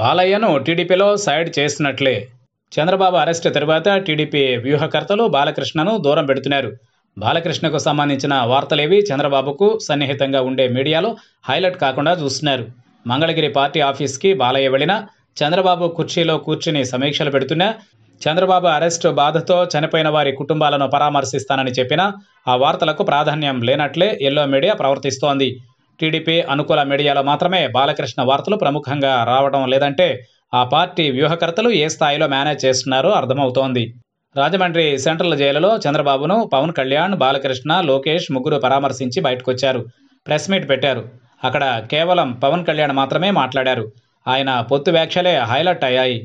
బాలయ్యను టీడీపీలో సైడ్ చేసినట్లే చంద్రబాబు అరెస్ట్ తరువాత టీడీపీ వ్యూహకర్తలు బాలకృష్ణను దూరం పెడుతున్నారు బాలకృష్ణకు సంబంధించిన వార్తలేవి చంద్రబాబుకు సన్నిహితంగా ఉండే మీడియాలో హైలైట్ కాకుండా చూస్తున్నారు మంగళగిరి పార్టీ ఆఫీస్కి బాలయ్య వెళ్ళిన చంద్రబాబు కుర్చీలో కూర్చుని సమీక్షలు పెడుతున్నా చంద్రబాబు అరెస్టు బాధతో చనిపోయిన వారి కుటుంబాలను పరామర్శిస్తానని చెప్పినా ఆ వార్తలకు ప్రాధాన్యం లేనట్లే ఎల్లో మీడియా ప్రవర్తిస్తోంది టీడీపీ అనుకూల మీడియాలో మాత్రమే బాలకృష్ణ వార్తలు ప్రముఖంగా రావడం లేదంటే ఆ పార్టీ వ్యూహకర్తలు ఏ స్థాయిలో మేనేజ్ చేస్తున్నారో అర్థమవుతోంది రాజమండ్రి సెంట్రల్ జైలులో చంద్రబాబును పవన్ కళ్యాణ్ బాలకృష్ణ లోకేష్ ముగ్గురు పరామర్శించి బయటకొచ్చారు ప్రెస్ మీట్ పెట్టారు అక్కడ కేవలం పవన్ కళ్యాణ్ మాత్రమే మాట్లాడారు ఆయన పొత్తు వ్యాఖ్యలే హైలైట్ అయ్యాయి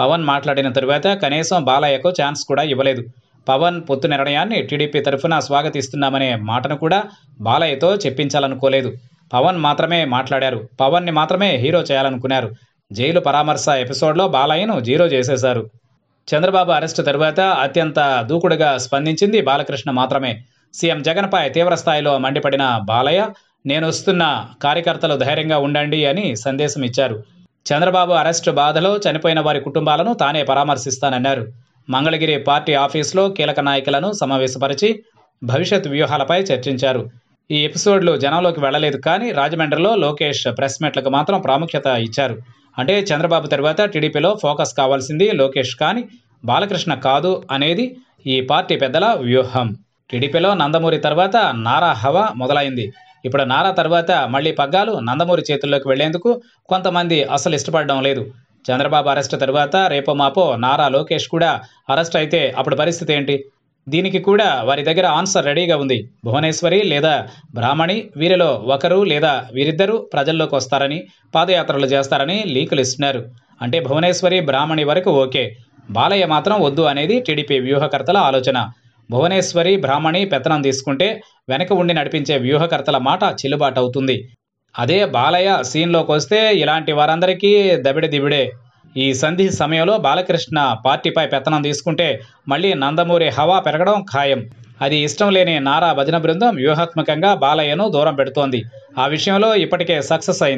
పవన్ మాట్లాడిన తరువాత కనీసం బాలయ్యకు ఛాన్స్ కూడా ఇవ్వలేదు పవన్ పొత్తు నిర్ణయాన్ని టీడీపీ తరఫున స్వాగతిస్తున్నామనే మాటను కూడా బాలయ్యతో చెప్పించాలనుకోలేదు పవన్ మాత్రమే మాట్లాడారు పవన్ని మాత్రమే హీరో చేయాలనుకున్నారు జైలు పరామర్శ ఎపిసోడ్లో బాలయ్యను జీరో చేసేశారు చంద్రబాబు అరెస్టు తరువాత అత్యంత దూకుడుగా స్పందించింది బాలకృష్ణ మాత్రమే సీఎం జగన్పై తీవ్రస్థాయిలో మండిపడిన బాలయ్య నేను వస్తున్న కార్యకర్తలు ధైర్యంగా ఉండండి అని సందేశం ఇచ్చారు చంద్రబాబు అరెస్టు బాధలో చనిపోయిన వారి కుటుంబాలను తానే పరామర్శిస్తానన్నారు మంగళగిరి పార్టీ ఆఫీసులో కీలక నాయకులను సమావేశపరిచి భవిష్యత్ వ్యూహాలపై చర్చించారు ఈ ఎపిసోడ్లు జనంలోకి వెళ్ళలేదు కానీ రాజమండ్రిలో లోకేష్ ప్రెస్ మీట్లకు మాత్రం ప్రాముఖ్యత ఇచ్చారు అంటే చంద్రబాబు తర్వాత టీడీపీలో ఫోకస్ కావాల్సింది లోకేష్ కానీ బాలకృష్ణ కాదు అనేది ఈ పార్టీ పెద్దల వ్యూహం టీడీపీలో నందమూరి తర్వాత నారా హవా మొదలైంది ఇప్పుడు నారా తర్వాత మళ్లీ పగ్గాలు నందమూరి చేతుల్లోకి వెళ్లేందుకు కొంతమంది అసలు ఇష్టపడడం లేదు చంద్రబాబు అరెస్ట్ తర్వాత రేపో మాపో నారా లోకేష్ కూడా అరెస్ట్ అయితే అప్పుడు పరిస్థితి ఏంటి దీనికి కూడా వారి దగ్గర ఆన్సర్ రెడీగా ఉంది భువనేశ్వరి లేదా బ్రాహ్మణి వీరిలో ఒకరు లేదా వీరిద్దరూ ప్రజల్లోకి వస్తారని పాదయాత్రలు చేస్తారని లీకులు ఇస్తున్నారు అంటే భువనేశ్వరి బ్రాహ్మణి వరకు ఓకే బాలయ్య మాత్రం వద్దు అనేది టీడీపీ వ్యూహకర్తల ఆలోచన భువనేశ్వరి బ్రాహ్మణి పెత్తనం తీసుకుంటే వెనక ఉండి నడిపించే వ్యూహకర్తల మాట చెల్లుబాటు అవుతుంది అదే బాలయ్య సీన్లోకి వస్తే ఇలాంటి వారందరికీ దబిడి దిబిడే ఈ సంధి సమయంలో బాలకృష్ణ పార్టీపై పెత్తనం తీసుకుంటే మళ్లీ నందమూరి హవా పెరగడం ఖాయం అది ఇష్టం లేని నారా భజన బృందం వ్యూహాత్మకంగా బాలయ్యను దూరం పెడుతోంది ఆ విషయంలో ఇప్పటికే సక్సెస్ అయింది